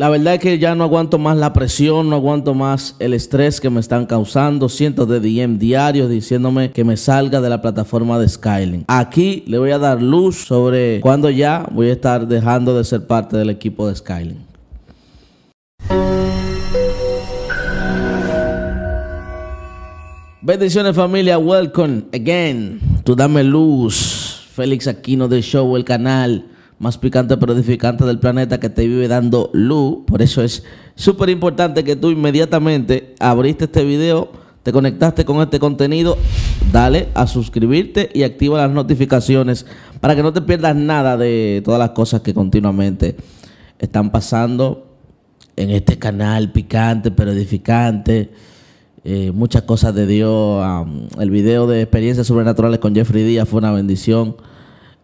La verdad es que ya no aguanto más la presión, no aguanto más el estrés que me están causando. Cientos de DM diarios diciéndome que me salga de la plataforma de Skyling. Aquí le voy a dar luz sobre cuándo ya voy a estar dejando de ser parte del equipo de Skyling. Bendiciones familia, welcome again. Tú dame luz. Félix Aquino de Show, el canal más picante pero edificante del planeta que te vive dando luz. Por eso es súper importante que tú inmediatamente abriste este video, te conectaste con este contenido, dale a suscribirte y activa las notificaciones para que no te pierdas nada de todas las cosas que continuamente están pasando en este canal picante pero edificante. Eh, muchas cosas de Dios. el video de experiencias sobrenaturales con Jeffrey Díaz fue una bendición.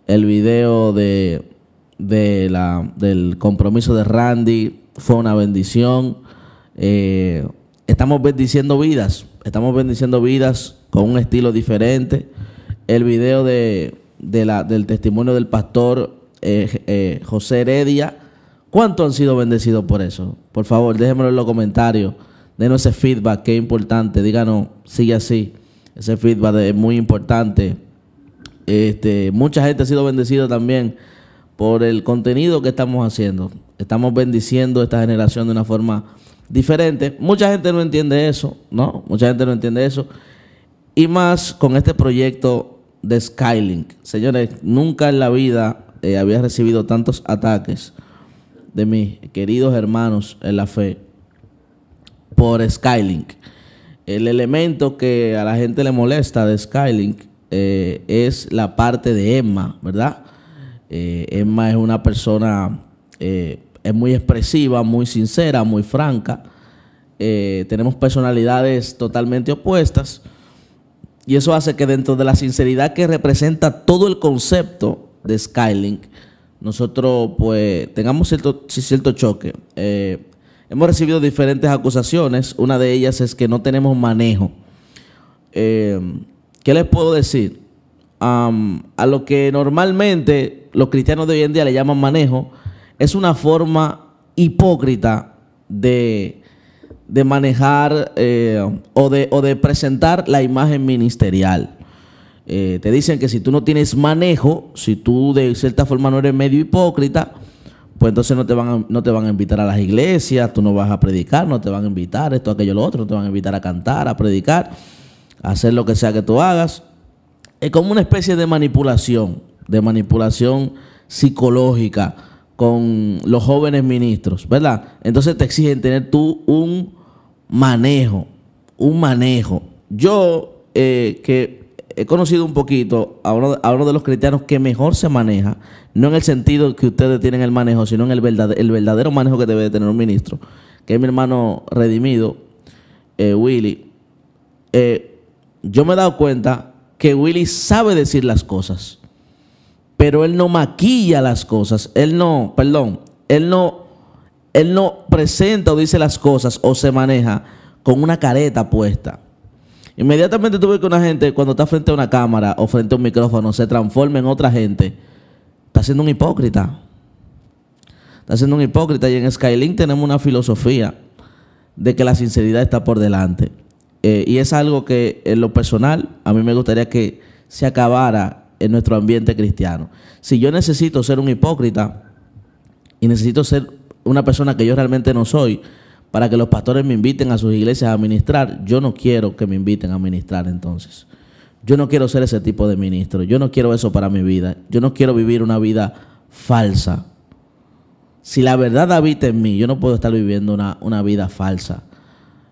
El video de de la, del compromiso de Randy fue una bendición. Eh, estamos bendiciendo vidas, estamos bendiciendo vidas con un estilo diferente. El video de, la, del testimonio del pastor eh, eh, José Heredia, ¿cuánto han sido bendecidos por eso? Por favor, déjenmelo en los comentarios, denos ese feedback que es importante, díganos, sigue así, ese feedback es muy importante. Este, mucha gente ha sido bendecida también por el contenido que estamos haciendo. Estamos bendiciendo a esta generación de una forma diferente. Mucha gente no entiende eso, ¿no? Mucha gente no entiende eso. Y más con este proyecto de Skylink. Señores, nunca en la vida eh, había recibido tantos ataques de mis queridos hermanos en la fe por Skylink. El elemento que a la gente le molesta de Skylink eh, es la parte de Emma, ¿verdad? Eh, Emma es una persona, eh, es muy expresiva, muy sincera, muy franca. Eh, tenemos personalidades totalmente opuestas. Y eso hace que dentro de la sinceridad que representa todo el concepto de Skylink, nosotros pues tengamos cierto, cierto choque. hemos recibido diferentes acusaciones. Una de ellas es que no tenemos manejo. ¿Qué les puedo decir? a lo que normalmente los cristianos de hoy en día le llaman manejo, es una forma hipócrita de, manejar eh, o, de, o, de, presentar la imagen ministerial. Eh, te dicen que si tú no tienes manejo, si tú de cierta forma no eres medio hipócrita, pues entonces no te, van a, no te van a invitar a las iglesias, tú no vas a predicar, no te van a invitar esto, aquello, lo otro, no te van a invitar a cantar, a predicar, a hacer lo que sea que tú hagas es como una especie de manipulación, de manipulación psicológica con los jóvenes ministros, ¿verdad? Entonces te exigen tener tú un manejo, un manejo. Yo eh, que he conocido un poquito a uno, de los cristianos que mejor se maneja, no en el sentido que ustedes tienen el manejo, sino en el, verdadero, manejo que debe tener un ministro, que es mi hermano redimido, eh, Willy. Eh, yo me he dado cuenta que Willy sabe decir las cosas, pero él no maquilla las cosas, él no, perdón, él no, él no presenta o dice las cosas o se maneja con una careta puesta. Inmediatamente tú ves que una gente cuando está frente a una cámara o frente a un micrófono se transforma en otra gente, está siendo un hipócrita. Está siendo un hipócrita y en Skylink tenemos una filosofía de que la sinceridad está por delante. Eh, y es algo que en lo personal a mí me gustaría que se acabara en nuestro ambiente cristiano. Si yo necesito ser un hipócrita y necesito ser una persona que yo realmente no soy, para que los pastores me inviten a sus iglesias a ministrar, yo no quiero que me inviten a ministrar entonces. Yo no quiero ser ese tipo de ministro, yo no quiero eso para mi vida, yo no quiero vivir una vida falsa. Si la verdad habita en mí, yo no puedo estar viviendo una, una vida falsa.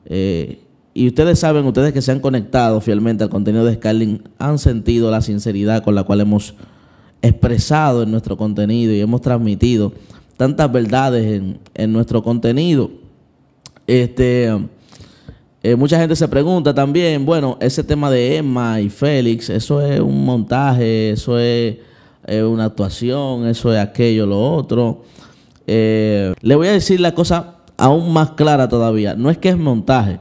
Eh, y ustedes saben, ustedes que se han conectado fielmente al contenido de Scaling, han sentido la sinceridad con la cual hemos expresado en nuestro contenido y hemos transmitido tantas verdades en, nuestro contenido. Este, eh, mucha gente se pregunta también, bueno, ese tema de Emma y Félix, eso es un montaje, eso es eh, una actuación, eso es aquello, lo otro. Eh, le voy a decir la cosa aún más clara todavía. No es que es montaje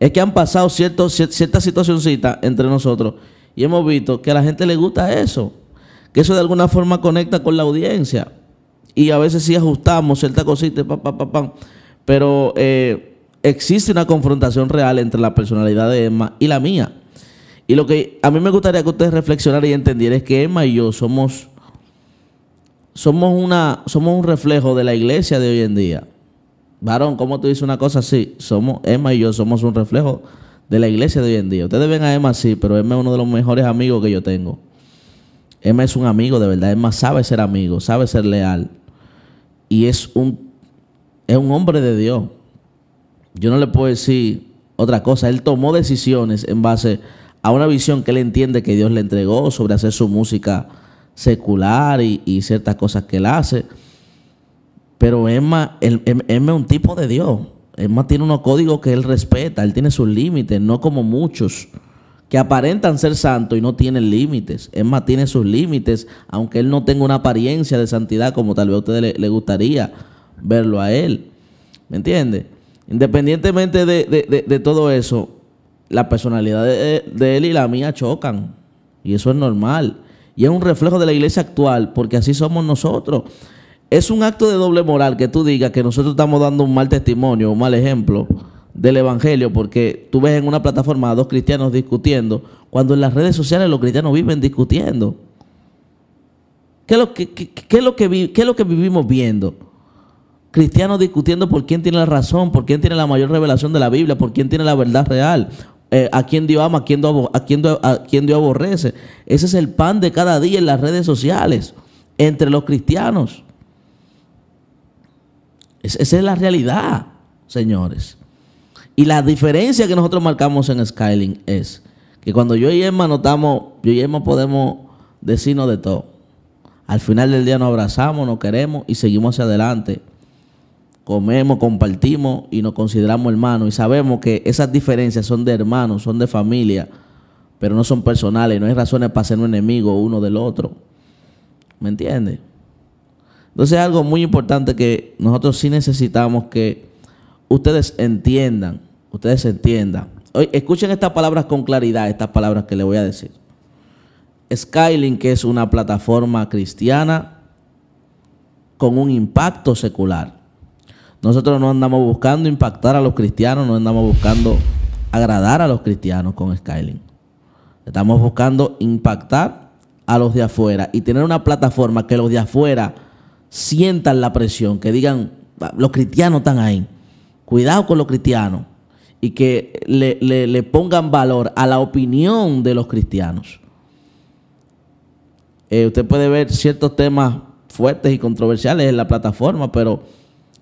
es que han pasado ciertas situacioncitas entre nosotros y hemos visto que a la gente le gusta eso, que eso de alguna forma conecta con la audiencia y a veces sí ajustamos ciertas cositas, pa, pa, pa, pa, pero eh, existe una confrontación real entre la personalidad de Emma y la mía. Y lo que a mí me gustaría que ustedes reflexionaran y entendieran es que Emma y yo somos, somos, una, somos un reflejo de la iglesia de hoy en día varón, ¿cómo tú dices una cosa así? Somos, Emma y yo somos un reflejo de la iglesia de hoy en día. Ustedes ven a Emma así, pero Emma es uno de los mejores amigos que yo tengo. Emma es un amigo de verdad. Emma sabe ser amigo, sabe ser leal. Y es un, es un hombre de Dios. Yo no le puedo decir otra cosa. Él tomó decisiones en base a una visión que él entiende que Dios le entregó sobre hacer su música secular y, y ciertas cosas que él hace. Pero em, Emma, es un tipo de Dios. Emma tiene unos códigos que él respeta, él tiene sus límites, no como muchos que aparentan ser santos y no tienen límites. Emma tiene sus límites, aunque él no tenga una apariencia de santidad como tal vez a ustedes le, gustaría verlo a él. ¿Me entiende? Independientemente de, todo eso, la personalidad de él y la mía chocan. Y eso es normal. Y es un reflejo de la iglesia actual, porque así somos nosotros es un acto de doble moral que tú digas que nosotros estamos dando un mal testimonio, un mal ejemplo del Evangelio, porque tú ves en una plataforma a dos cristianos discutiendo, cuando en las redes sociales los cristianos viven discutiendo. ¿Qué es lo que, lo que, vivimos viendo? Cristianos discutiendo por quién tiene la razón, por quién tiene la mayor revelación de la Biblia, por quién tiene la verdad real, eh, a quién Dios ama, a quién a, quién a quién Dios aborrece. Ese es el pan de cada día en las redes sociales, entre los cristianos esa es la realidad, señores. Y la diferencia que nosotros marcamos en skyling es que cuando yo y Emma notamos, yo y Emma podemos decirnos de todo. Al final del día nos abrazamos, nos queremos y seguimos hacia adelante. Comemos, compartimos y nos consideramos hermanos. Y sabemos que esas diferencias son de hermanos, son de familia, pero no son personales. No hay razones para ser un enemigo uno del otro. ¿Me entiendes? Entonces es algo muy importante que nosotros sí necesitamos que ustedes entiendan, ustedes entiendan. escuchen estas palabras con claridad, estas palabras que les voy a decir. Skylink que es una plataforma cristiana con un impacto secular. Nosotros no andamos buscando impactar a los cristianos, no andamos buscando agradar a los cristianos con Skylink. Estamos buscando impactar a los de afuera y tener una plataforma que los de afuera sientan la presión, que digan, ah, los cristianos están ahí, cuidado con los cristianos, y que le, pongan valor a la opinión de los cristianos. Eh, usted puede ver ciertos temas fuertes y controversiales en la plataforma, pero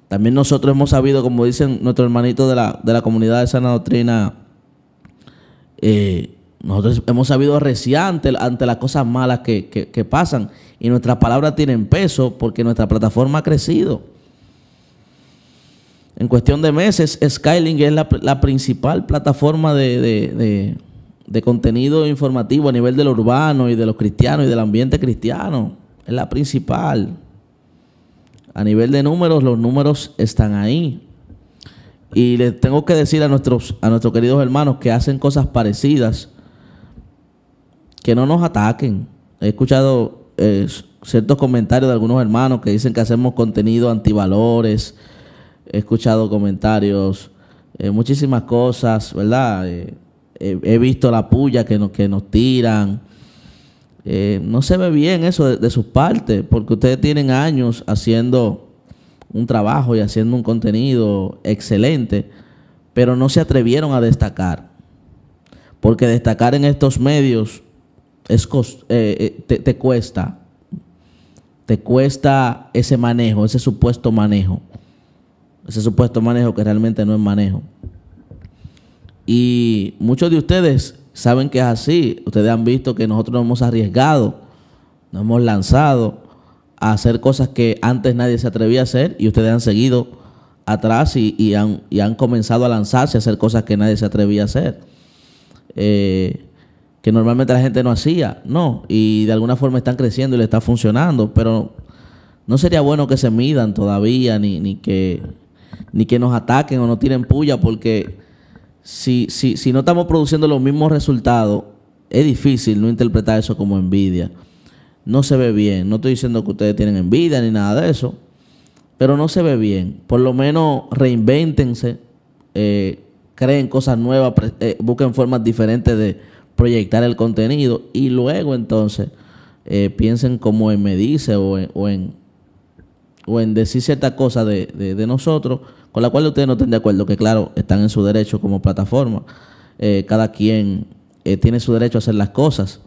también nosotros hemos sabido, como dicen nuestro hermanito de la, de la comunidad de sana doctrina, eh, nosotros hemos sabido arreciar ante, las cosas malas que, pasan y nuestras palabras tienen peso porque nuestra plataforma ha crecido. En cuestión de meses, Skylink es la, principal plataforma de, contenido informativo a nivel del urbano y de los cristianos y del ambiente cristiano. Es la principal. A nivel de números, los números están ahí. Y les tengo que decir a nuestros, a nuestros queridos hermanos que hacen cosas parecidas que no nos ataquen. He escuchado eh, ciertos comentarios de algunos hermanos que dicen que hacemos contenido antivalores. He escuchado comentarios, eh, muchísimas cosas, ¿verdad? Eh, he visto la puya que nos, que nos tiran. no se ve bien eso de, de sus partes, porque ustedes tienen años haciendo un trabajo y haciendo un contenido excelente, pero no se atrevieron a destacar. Porque destacar en estos medios eh, eh, te, cuesta, te cuesta ese manejo, ese supuesto manejo, ese supuesto manejo que realmente no es manejo. Y muchos de ustedes saben que es así, ustedes han visto que nosotros nos hemos arriesgado, nos hemos lanzado a hacer cosas que antes nadie se atrevía a hacer y ustedes han seguido atrás y, han, y han comenzado a lanzarse a hacer cosas que nadie se atrevía a hacer. Eh, que normalmente la gente no hacía, ¿no? Y de alguna forma están creciendo y le está funcionando, pero no sería bueno que se midan todavía, ni, que, ni que nos ataquen o nos tiren puya, porque si, si, si no estamos produciendo los mismos resultados, es difícil no interpretar eso como envidia. No se ve bien, no estoy diciendo que ustedes tienen envidia ni nada de eso, pero no se ve bien. Por lo menos reinventense, eh, creen cosas nuevas, eh, busquen formas diferentes de proyectar el contenido y luego entonces eh, piensen como en me dice o en, o en, decir cierta cosa de, de, nosotros con la cual ustedes no estén de acuerdo, que claro, están en su derecho como plataforma. Eh, cada quien eh, tiene su derecho a hacer las cosas.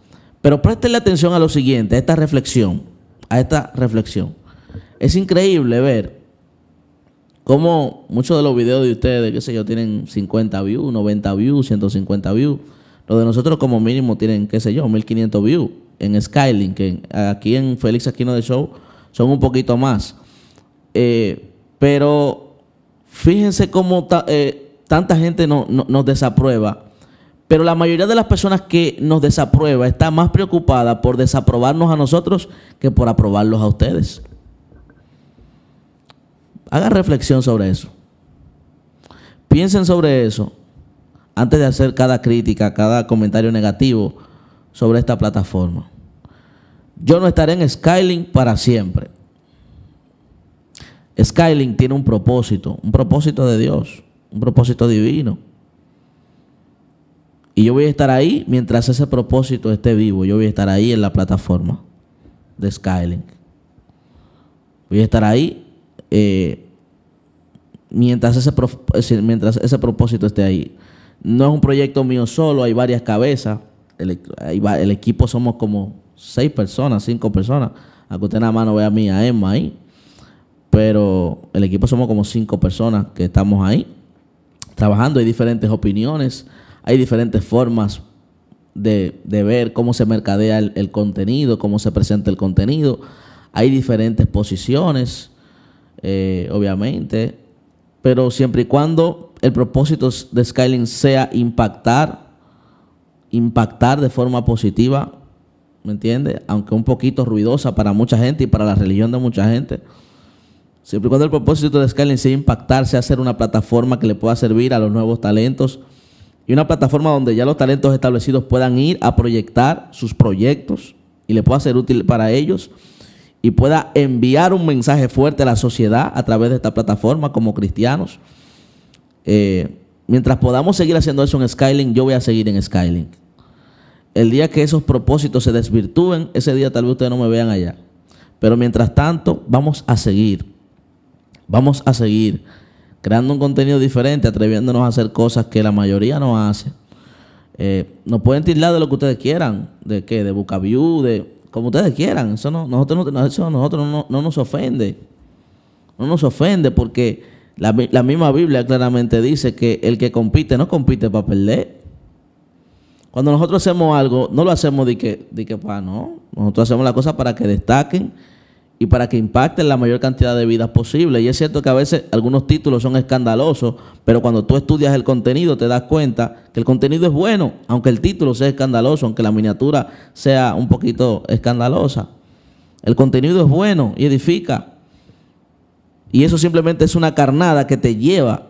Pero prestenle atención a lo siguiente, a esta reflexión, a esta reflexión. Es increíble ver cómo muchos de los videos de ustedes, qué sé yo, tienen 50 views, 90 views, 150 views. Lo de nosotros como mínimo tienen, qué sé yo, 1500 views en Skylink, aquí en Félix Aquino de Show son un poquito más. Eh, pero fíjense cómo eh, tanta gente nos desaprueba. Pero la mayoría de las personas que nos desaprueba está más preocupada por desaprobarnos a nosotros que por aprobarlos a ustedes. Hagan reflexión sobre eso. Piensen sobre eso antes de hacer cada crítica, cada comentario negativo sobre esta plataforma. Yo no estaré en Skylink para siempre. Skylink tiene un propósito, un propósito de Dios, un propósito divino. Y yo voy a estar ahí mientras ese propósito esté vivo. Yo voy a estar ahí en la plataforma de Skylink. Voy a estar ahí eh, mientras ese propósito esté ahí. No es un proyecto mío solo, hay varias cabezas. El, equipo somos como seis personas, cinco personas. A que usted nada más no vea a mí, a Emma ahí. Pero el equipo somos como cinco personas que estamos ahí trabajando. Hay diferentes opiniones, hay diferentes formas de, ver cómo se mercadea el, contenido, cómo se presenta el contenido. Hay diferentes posiciones, eh, obviamente, pero siempre y cuando el propósito de Skyline sea impactar, impactar de forma positiva, ¿me entiende? Aunque un poquito ruidosa para mucha gente y para la religión de mucha gente. Siempre cuando el propósito de Skyline sea impactar, sea hacer una plataforma que le pueda servir a los nuevos talentos y una plataforma donde ya los talentos establecidos puedan ir a proyectar sus proyectos y le pueda ser útil para ellos y pueda enviar un mensaje fuerte a la sociedad a través de esta plataforma como cristianos. Eh, mientras podamos seguir haciendo eso en Skylink, yo voy a seguir en Skylink. El día que esos propósitos se desvirtúen, ese día tal vez ustedes no me vean allá. Pero mientras tanto, vamos a seguir. Vamos a seguir creando un contenido diferente, atreviéndonos a hacer cosas que la mayoría no hace. Eh, nos pueden tirar de lo que ustedes quieran, de qué, de Bucaviú, de como ustedes quieran. Eso no, nosotros, eso nosotros no nos ofende. No nos ofende porque la, misma Biblia claramente dice que el que compite no compite para perder. Cuando nosotros hacemos algo, no lo hacemos de que, de que para no. Nosotros hacemos la cosa para que destaquen y para que impacten la mayor cantidad de vidas posible. Y es cierto que a veces algunos títulos son escandalosos, pero cuando tú estudias el contenido te das cuenta que el contenido es bueno, aunque el título sea escandaloso, aunque la miniatura sea un poquito escandalosa. El contenido es bueno y edifica. Y eso simplemente es una carnada que te lleva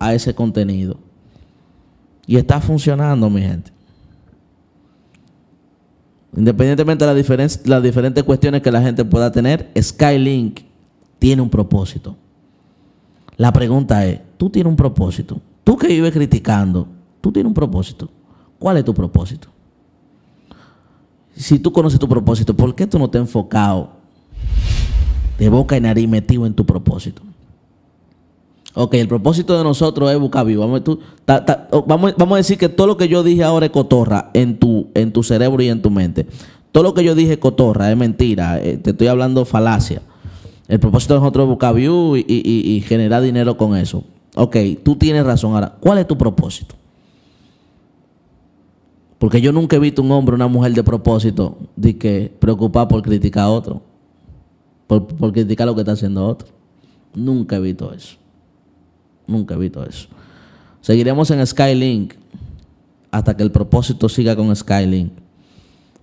a ese contenido. Y está funcionando, mi gente. Independientemente de las, las diferentes cuestiones que la gente pueda tener, Skylink tiene un propósito. La pregunta es, ¿tú tienes un propósito? Tú que vives criticando, ¿tú tienes un propósito? ¿Cuál es tu propósito? Si tú conoces tu propósito, ¿por qué tú no te has enfocado de boca y nariz metido en tu propósito. Ok, el propósito de nosotros es buscar vivo. Oh, vamos, vamos, a decir que todo lo que yo dije ahora es cotorra en tu, en tu cerebro y en tu mente. Todo lo que yo dije es cotorra, es mentira. Eh, te estoy hablando falacia. El propósito de nosotros es buscar view y, generar dinero con eso. Ok, tú tienes razón. Ahora, ¿cuál es tu propósito? Porque yo nunca he visto un hombre o una mujer de propósito de que preocupar por criticar a otro por, criticar lo que está haciendo otro. Nunca he visto eso. Nunca he visto eso. Seguiremos en Skylink hasta que el propósito siga con Skylink.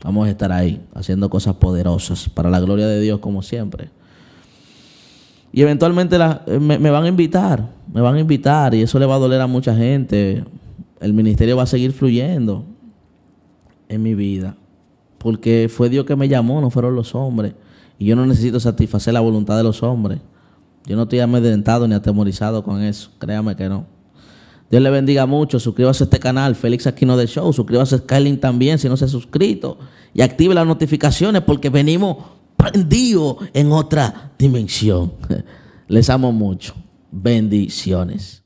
Vamos a estar ahí haciendo cosas poderosas para la gloria de Dios como siempre. Y eventualmente eh, me, van a invitar, me van a invitar y eso le va a doler a mucha gente. El ministerio va a seguir fluyendo en mi vida. Porque fue Dios que me llamó, no fueron los hombres. Y yo no necesito satisfacer la voluntad de los hombres. Yo no estoy amedrentado ni atemorizado con eso. Créame que no. Dios le bendiga mucho. Suscríbase a este canal, Félix Aquino de Show. Suscríbase a Skyline también si no se ha suscrito. Y active las notificaciones porque venimos prendidos en otra dimensión. Les amo mucho. Bendiciones.